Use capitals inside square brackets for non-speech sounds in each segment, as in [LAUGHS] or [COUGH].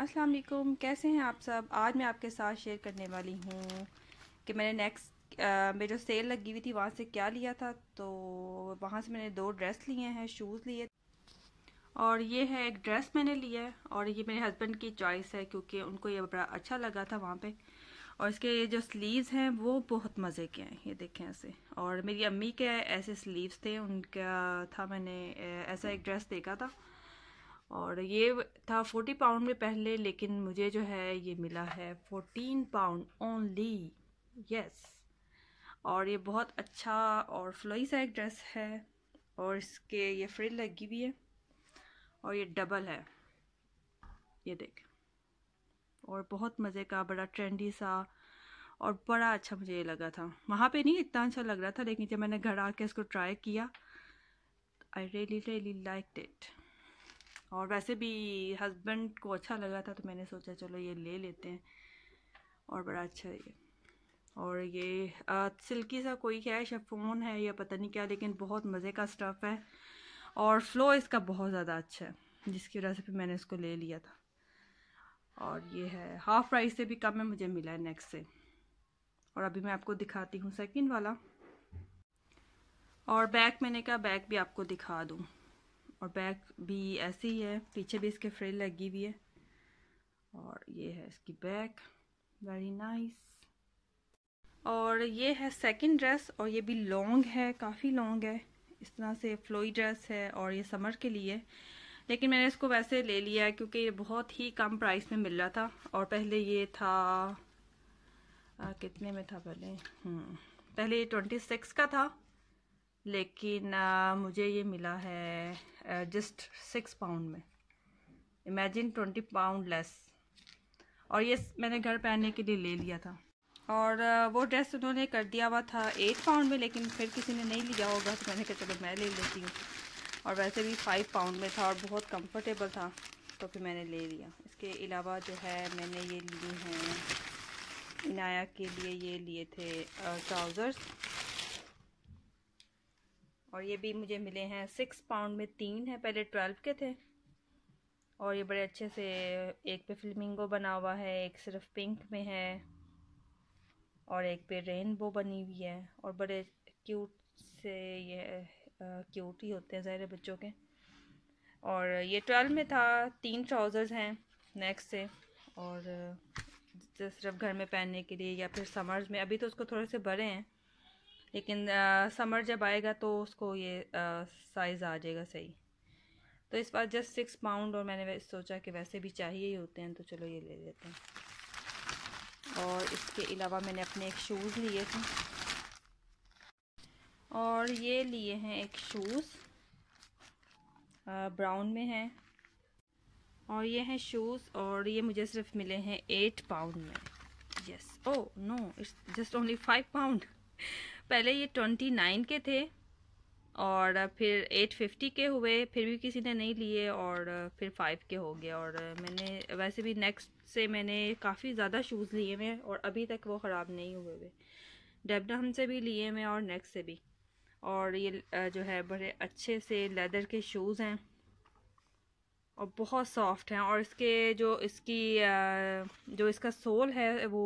अस्सलाम वालेकुम कैसे हैं आप सब आज मैं आपके साथ शेयर करने वाली हूँ कि मैंने नेक्स्ट में जो सेल लगी हुई थी वहाँ से क्या लिया था तो वहाँ से मैंने दो ड्रेस लिए हैं शूज़ लिए और ये है एक ड्रेस मैंने लिया है और ये मेरे हस्बैंड की चॉइस है क्योंकि उनको ये बड़ा अच्छा लगा था वहाँ पे और इसके ये जो स्लीव्स हैं वो बहुत मज़े के हैं ये देखें ऐसे और मेरी अम्मी के ऐसे स्लीव्स थे उनका था मैंने ऐसा एक ड्रेस देखा था और ये था फोर्टी पाउंड में पहले लेकिन मुझे जो है ये मिला है फोर्टीन पाउंड ओनली यस और ये बहुत अच्छा और फ्लोई सा एक ड्रेस है और इसके ये फ्रिल लगी हुई है और ये डबल है ये देख और बहुत मज़े का बड़ा ट्रेंडी सा और बड़ा अच्छा मुझे ये लगा था वहाँ पे नहीं इतना अच्छा लग रहा था लेकिन जब मैंने घर आके इसको ट्राई किया I really really like it और वैसे भी हस्बैंड को अच्छा लगा था तो मैंने सोचा चलो ये ले लेते हैं और बड़ा अच्छा है ये और ये आ, सिल्की सा कोई है शेफोन है या पता नहीं क्या लेकिन बहुत मज़े का स्टफ़ है और फ्लो इसका बहुत ज़्यादा अच्छा है जिसकी वजह से फिर मैंने इसको ले लिया था और ये है हाफ़ प्राइस से भी कम में मुझे मिला है नेक्स्ट से और अभी मैं आपको दिखाती हूँ सेकेंड वाला और बैग मैंने कहा बैग भी आपको दिखा दूँ और बैक भी ऐसे ही है पीछे भी इसके फ्रिल लगी हुई है और ये है इसकी बैक वेरी नाइस और ये है सेकंड ड्रेस और ये भी लॉन्ग है काफ़ी लॉन्ग है इस तरह से फ्लोई ड्रेस है और ये समर के लिए लेकिन मैंने इसको वैसे ले लिया है क्योंकि ये बहुत ही कम प्राइस में मिल रहा था और पहले ये था आ, कितने में था पहले हम्म, पहले ये ट्वेंटी सिक्स का था लेकिन आ, मुझे ये मिला है जस्ट सिक्स पाउंड में इमेजिन ट्वेंटी पाउंड लेस और ये मैंने घर पहनने के लिए ले लिया था और आ, वो ड्रेस उन्होंने कर दिया हुआ था एट पाउंड में लेकिन फिर किसी ने नहीं लिया होगा तो मैंने कहा चलो मैं ले लेती हूँ और वैसे भी फाइव पाउंड में था और बहुत कम्फर्टेबल था तो फिर मैंने ले लिया इसके अलावा जो है मैंने ये लिए हैं इनाया के लिए ये लिए थे ट्राउज़र्स और ये भी मुझे मिले हैं सिक्स पाउंड में तीन है पहले ट्वेल्व के थे और ये बड़े अच्छे से एक पे फिल्मिंगो बना हुआ है एक सिर्फ पिंक में है और एक पे रेनबो बनी हुई है और बड़े क्यूट से ये आ, क्यूट ही होते हैं ज़ाहिर बच्चों के और ये ट्वेल्व में था तीन ट्राउज़र्स हैं नेक्स्ट से और सिर्फ घर में पहनने के लिए या फिर समर्स में अभी तो उसको थोड़े से बड़े हैं लेकिन समर जब आएगा तो उसको ये साइज़ आ जाएगा सही तो इस बार जस्ट सिक्स पाउंड और मैंने सोचा कि वैसे भी चाहिए ही होते हैं तो चलो ये ले लेते हैं और इसके अलावा मैंने अपने एक शूज़ लिए थे और ये लिए हैं एक शूज़ ब्राउन में हैं और ये हैं शूज़ और ये मुझे सिर्फ मिले हैं एट पाउंड में yes oh no it's just only five pound पहले ये ट्वेंटी नाइन के थे और फिर एट फिफ्टी के हुए फिर भी किसी ने नहीं लिए और फिर फाइव के हो गए और मैंने वैसे भी नेक्स्ट से मैंने काफ़ी ज़्यादा शूज़ लिए हुए और अभी तक वो ख़राब नहीं हुए हुए डेबडम से भी लिए हुए और नेक्स्ट से भी और ये जो है बड़े अच्छे से लेदर के शूज़ हैं और बहुत सॉफ्ट हैं और इसके जो इसकी जो इसका सोल है वो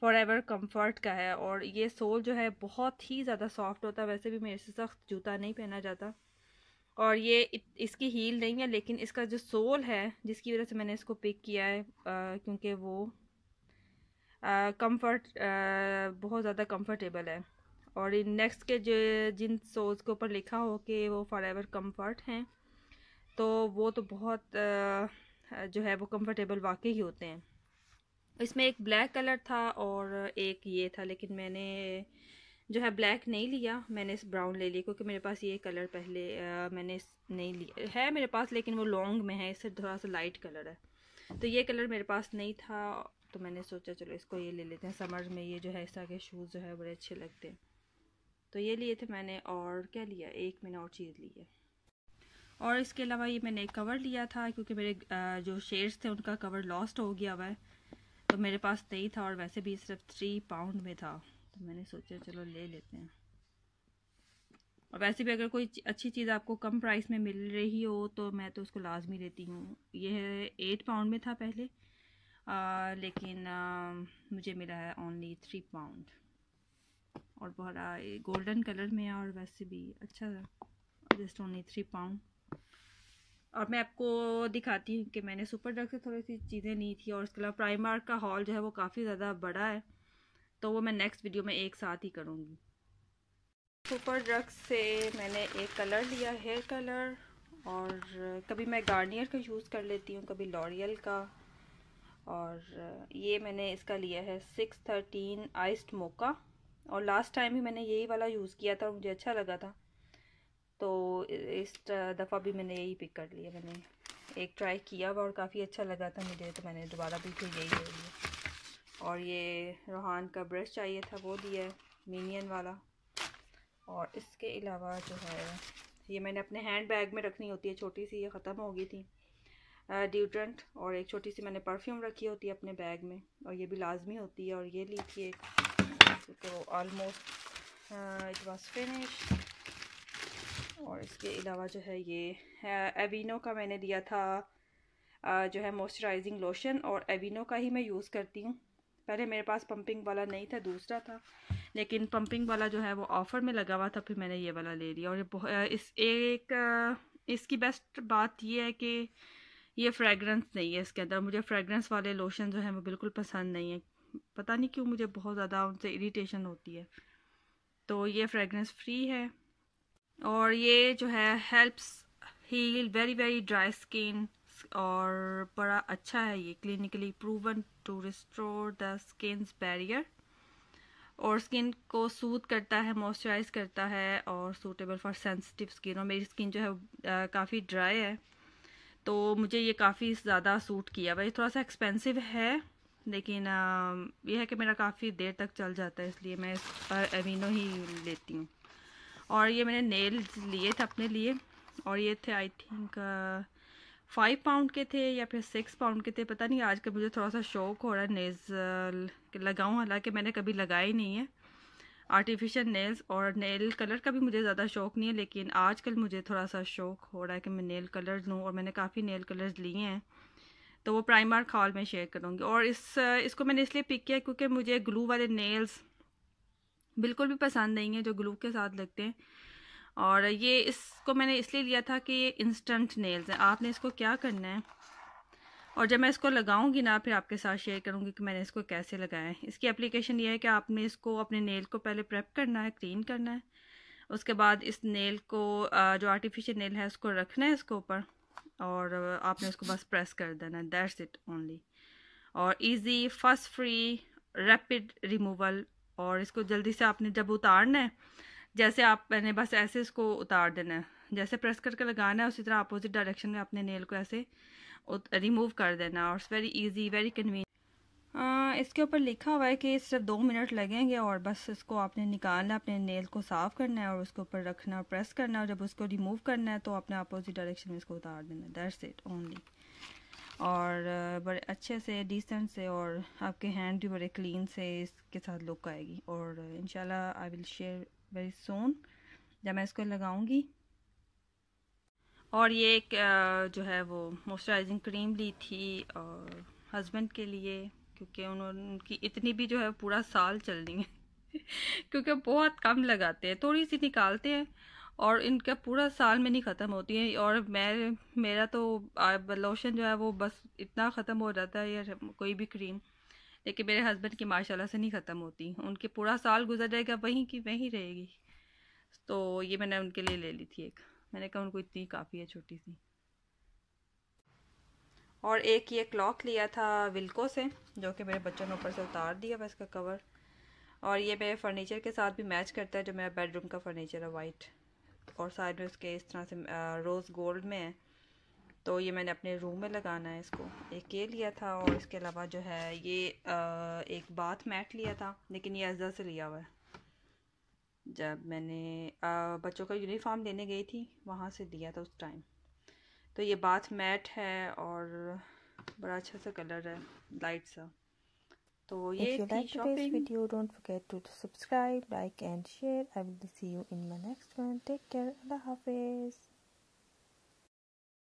फॉर एवर कम्फर्ट का है और ये सोल जो है बहुत ही ज़्यादा सॉफ्ट होता है वैसे भी मेरे से सख्त जूता नहीं पहना जाता और ये इसकी हील नहीं है लेकिन इसका जो सोल है जिसकी वजह से मैंने इसको पिक किया है क्योंकि वो कंफर्ट बहुत ज़्यादा कंफर्टेबल है और इन नेक्स्ट के जो जिन सोल्स के ऊपर लिखा हो कि वो फॉर एवर कम्फर्ट हैं तो वो तो बहुत आ, जो है वो कंफर्टेबल वाकई ही होते हैं इसमें एक ब्लैक कलर था और एक ये था लेकिन मैंने जो है ब्लैक नहीं लिया मैंने इस ब्राउन ले लिया क्योंकि मेरे पास ये कलर पहले आ, मैंने नहीं लिया है मेरे पास लेकिन वो लॉन्ग में है इससे थोड़ा सा लाइट कलर है तो ये कलर मेरे पास नहीं था तो मैंने सोचा चलो इसको ये ले लेते हैं समर में ये जो है इस तरह के शूज़ जो है बड़े अच्छे लगते हैं तो ये लिए थे मैंने और क्या लिया एक मैंने और चीज़ ली है और इसके अलावा ये मैंने एक कवर लिया था क्योंकि मेरे जो शेड्स थे उनका कवर लॉस्ट हो गया हुआ है तो मेरे पास तेई था और वैसे भी सिर्फ थ्री पाउंड में था तो मैंने सोचा चलो ले लेते हैं और वैसे भी अगर कोई अच्छी चीज़ आपको कम प्राइस में मिल रही हो तो मैं तो उसको लाजमी लेती हूँ यह एट पाउंड में था पहले आ, लेकिन आ, मुझे मिला है ओनली थ्री पाउंड और बहुत गोल्डन कलर में और वैसे भी अच्छा जस्ट ओनली थ्री पाउंड और मैं आपको दिखाती हूँ कि मैंने सुपर ड्रग से थोड़ी सी चीज़ें ली थी और उसके अलावा प्राइमार का हॉल जो है वो काफ़ी ज़्यादा बड़ा है तो वो मैं नेक्स्ट वीडियो में एक साथ ही करूँगी सुपर ड्रग से मैंने एक कलर लिया हेयर कलर और कभी मैं गार्नियर का यूज़ कर लेती हूँ कभी लॉरियल का और ये मैंने इसका लिया है सिक्स थर्टीन आइस्ड मोका और लास्ट टाइम भी मैंने यही वाला यूज़ किया था और मुझे अच्छा लगा था तो इस दफ़ा भी मैंने यही पिक कर लिया मैंने एक ट्राई किया हुआ और काफ़ी अच्छा लगा था मुझे तो मैंने दोबारा भी फिर यही ले लिया और ये रोहान का ब्रश चाहिए था वो दिया है मीनियन वाला और इसके अलावा जो है ये मैंने अपने हैंड बैग में रखनी होती है छोटी सी ये ख़त्म हो गई थी ड्यूट्रेंट और एक छोटी सी मैंने परफ्यूम रखी होती है अपने बैग में और ये भी लाजमी होती है और ये ली थी एक तो ऑलमोस्ट इट वॉज फिनिश और इसके अलावा जो है ये एविनो का मैंने दिया था जो है मॉइस्चराइजिंग लोशन और एवीनो का ही मैं यूज़ करती हूँ पहले मेरे पास पंपिंग वाला नहीं था दूसरा था लेकिन पंपिंग वाला जो है वो ऑफ़र में लगा हुआ था फिर मैंने ये वाला ले लिया और ये इस एक इसकी बेस्ट बात ये है कि ये फ्रेगरेंस नहीं है इसके अंदर मुझे फ्रेगरेंस वाले लोशन जो है वो बिल्कुल पसंद नहीं है पता नहीं क्यों मुझे बहुत ज़्यादा उनसे इरीटेशन होती है तो ये फ्रेगरेंस फ्री है और ये जो है helps heal very very dry skin और बड़ा अच्छा है ये clinically proven to restore the skin barrier और स्किन को सूद करता है मॉइस्चराइज करता है और सूटेबल फॉर सेंसिटिव स्किन और मेरी स्किन जो है काफ़ी ड्राई है तो मुझे ये काफ़ी ज़्यादा सूट किया भाई थोड़ा सा एक्सपेंसिव है लेकिन यह है कि मेरा काफ़ी देर तक चल जाता है इसलिए मैं इस पर एविनो ही लेती हूँ और ये मैंने नेल लिए थे अपने लिए और ये थे आई थिंक फाइव पाउंड के थे या फिर सिक्स पाउंड के थे पता नहीं आज का मुझे थोड़ा सा शौक हो रहा है नेल्स uh, लगाऊँ हालांकि मैंने कभी लगाए नहीं है आर्टिफिशियल नेल्स और नेल कलर का भी मुझे ज़्यादा शौक नहीं है लेकिन आजकल मुझे थोड़ा सा शौक हो रहा है कि मैं नेल कलर लूँ और मैंने काफ़ी नेल कलर्स लिए हैं तो वो प्राइमार्क हॉल में शेयर करूँगी और इस uh, इसको मैंने इसलिए पिक किया क्योंकि मुझे ग्लू वाले नेल्स बिल्कुल भी पसंद नहीं है जो ग्लू के साथ लगते हैं और ये इसको मैंने इसलिए लिया था कि ये इंस्टेंट नेल्स हैं आपने इसको क्या करना है और जब मैं इसको लगाऊंगी ना फिर आपके साथ शेयर करूंगी कि मैंने इसको कैसे लगाया है इसकी एप्लीकेशन ये है कि आपने इसको अपने नेल को पहले प्रेप करना है क्लीन करना है उसके बाद इस नेल को जो आर्टिफिशियल नेल है उसको रखना है इसके ऊपर और आपने उसको बस प्रेस कर देना है दैट्स इट ओनली और easy first free rapid removal और इसको जल्दी से आपने जब उतारना है जैसे आप मैंने बस ऐसे इसको उतार देना है जैसे प्रेस करके लगाना है उसी तरह अपोजिट डायरेक्शन में अपने नेल को ऐसे रिमूव कर देना और it's very easy very convenient इसके ऊपर लिखा हुआ है कि सिर्फ दो मिनट लगेंगे और बस इसको आपने निकालना अपने नेल को साफ़ करना है और उसके ऊपर रखना और प्रेस करना है और जब उसको रिमूव करना है तो अपने अपोजिट डायरेक्शन में इसको उतार देना दैट्स इट ओनली और बड़े अच्छे से डिसेंट से और आपके हैंड भी बड़े क्लीन से इसके साथ लुक आएगी और इन I will share very soon जब मैं इसको लगाऊंगी और ये एक जो है वो मॉइस्चराइजिंग क्रीम ली थी और हस्बैंड के लिए क्योंकि उन्होंने उनकी इतनी भी जो है पूरा साल चलनी है [LAUGHS] क्योंकि बहुत कम लगाते हैं थोड़ी सी निकालते हैं और इनका पूरा साल में नहीं ख़त्म होती है और मैं मेरा तो लोशन जो है वो बस इतना ख़त्म हो जाता है या कोई भी क्रीम लेकिन मेरे हस्बैंड की माशाल्लाह से नहीं ख़त्म होती उनके पूरा साल गुजर जाएगा वहीं की वहीं रहेगी तो ये मैंने उनके लिए ले ली थी एक मैंने कहा उनको इतनी काफ़ी है छोटी सी और एक ये क्लॉक लिया था विल्को से जो कि मेरे बच्चों ने ऊपर से उतार दिया बस का कवर और ये मेरे फर्नीचर के साथ भी मैच करता है जो मेरा बेडरूम का फर्नीचर है वाइट और साइड में उसके इस तरह से रोज़ गोल्ड में है तो ये मैंने अपने रूम में लगाना है इसको एक ये लिया था और इसके अलावा जो है ये एक बाथ मैट लिया था लेकिन ये अज्जा से लिया हुआ है जब मैंने बच्चों का यूनिफॉर्म लेने गई थी वहाँ से लिया था उस टाइम तो ये बाथ मैट है और बड़ा अच्छा सा कलर है लाइट सा If you like today's video, don't forget to subscribe, like and share. I will see you in my next one. Take care. Allah Hafiz.